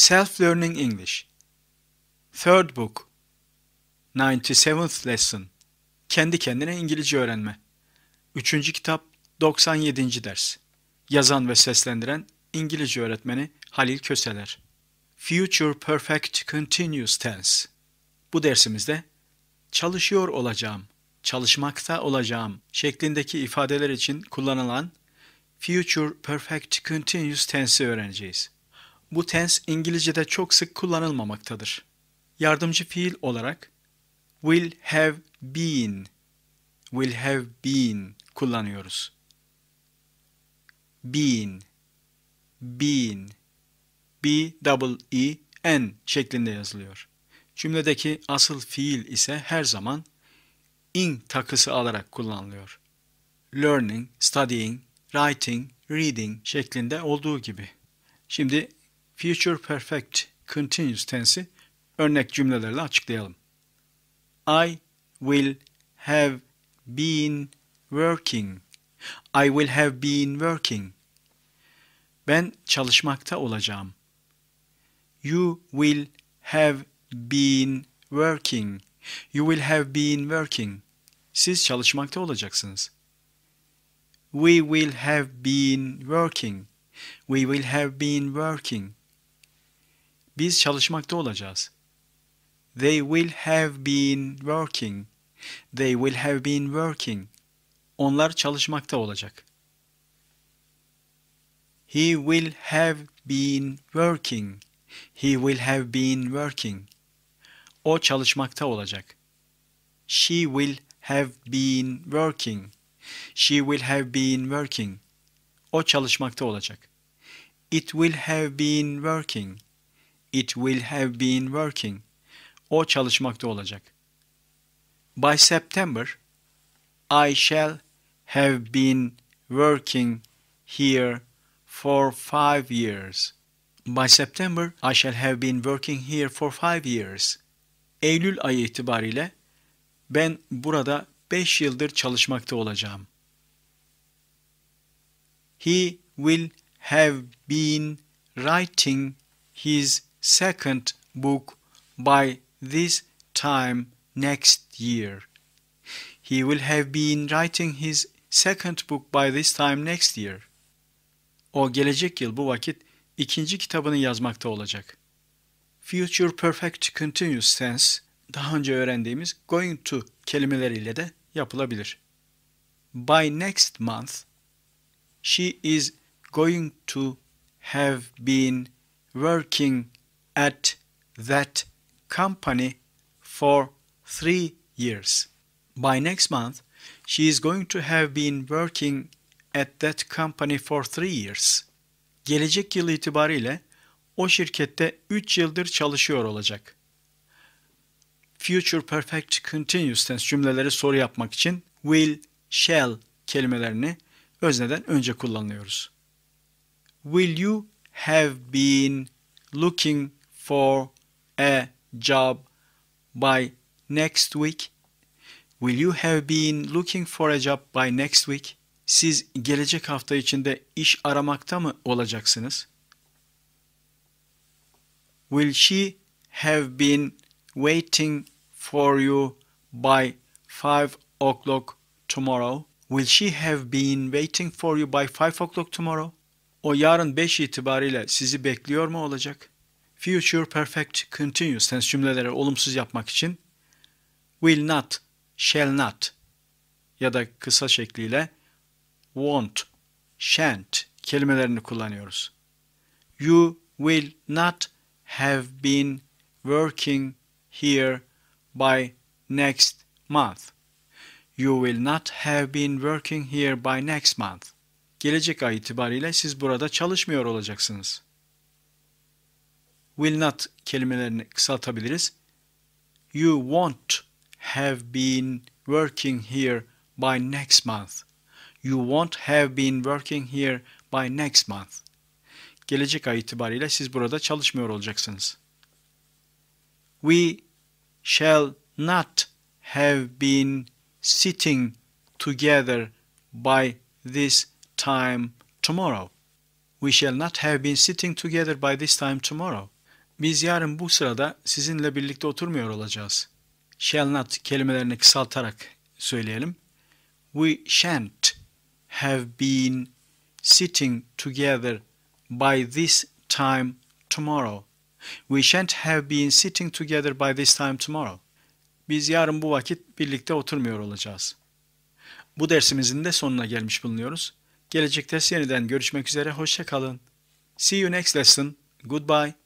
Self-Learning English Third Book 97th Lesson Kendi kendine İngilizce öğrenme 3. kitap 97. ders Yazan ve seslendiren İngilizce öğretmeni Halil Köseler Future Perfect Continuous Tense Bu dersimizde çalışıyor olacağım, çalışmakta olacağım şeklindeki ifadeler için kullanılan Future Perfect Continuous Tense'i öğreneceğiz. Bu tense İngilizce'de çok sık kullanılmamaktadır. Yardımcı fiil olarak will have been will have been kullanıyoruz. Been been b double e n şeklinde yazılıyor. Cümledeki asıl fiil ise her zaman ing takısı alarak kullanılıyor. Learning, studying, writing, reading şeklinde olduğu gibi. Şimdi future perfect continuous tense'i örnek cümlelerle açıklayalım. I will have been working. I will have been working. Ben çalışmakta olacağım. You will have been working. You will have been working. Siz çalışmakta olacaksınız. We will have been working. We will have been working. Biz çalışmakta olacağız. They will have been working. They will have been working. Onlar çalışmakta olacak. He will have been working. He will have been working. O çalışmakta olacak. She will have been working. She will have been working. O çalışmakta olacak. It will have been working. It will have been working. O çalışmakta olacak. By September, I shall have been working here for five years. By September, I shall have been working here for five years. Eylül ayı itibariyle ben burada beş yıldır çalışmakta olacağım. He will have been writing his second book by this time next year. He will have been writing his second book by this time next year. O gelecek yıl bu vakit ikinci kitabını yazmakta olacak. Future Perfect Continuous Tense daha önce öğrendiğimiz going to kelimeleriyle de yapılabilir. By next month she is going to have been working at that company for three years. By next month, she is going to have been working at that company for three years. Gelecek yıl itibariyle o şirkette 3 yıldır çalışıyor olacak. Future Perfect Continuous Tense cümleleri soru yapmak için will, shall kelimelerini özneden önce kullanıyoruz. Will you have been looking for a job by next week? Will you have been looking for a job by next week? Siz gelecek hafta içinde iş aramakta mı olacaksınız? Will she have been waiting for you by five o'clock tomorrow? Will she have been waiting for you by five o'clock tomorrow? O yarın 5 itibariyle sizi bekliyor mu olacak? future perfect continuous tense cümlelere olumsuz yapmak için will not, shall not ya da kısa şekliyle won't, shan't kelimelerini kullanıyoruz. You will not have been working here by next month. You will not have been working here by next month. Gelecek ay itibariyle siz burada çalışmıyor olacaksınız will not kelimelerini kısaltabiliriz. You won't have been working here by next month. You won't have been working here by next month. Gelecek ay itibariyle siz burada çalışmıyor olacaksınız. We shall not have been sitting together by this time tomorrow. We shall not have been sitting together by this time tomorrow. Biz yarın bu sırada sizinle birlikte oturmuyor olacağız. Shall not kelimelerini kısaltarak söyleyelim. We shan't have been sitting together by this time tomorrow. We shan't have been sitting together by this time tomorrow. Biz yarın bu vakit birlikte oturmuyor olacağız. Bu dersimizin de sonuna gelmiş bulunuyoruz. Gelecek ders yeniden görüşmek üzere. Hoşça kalın. See you next lesson. Goodbye.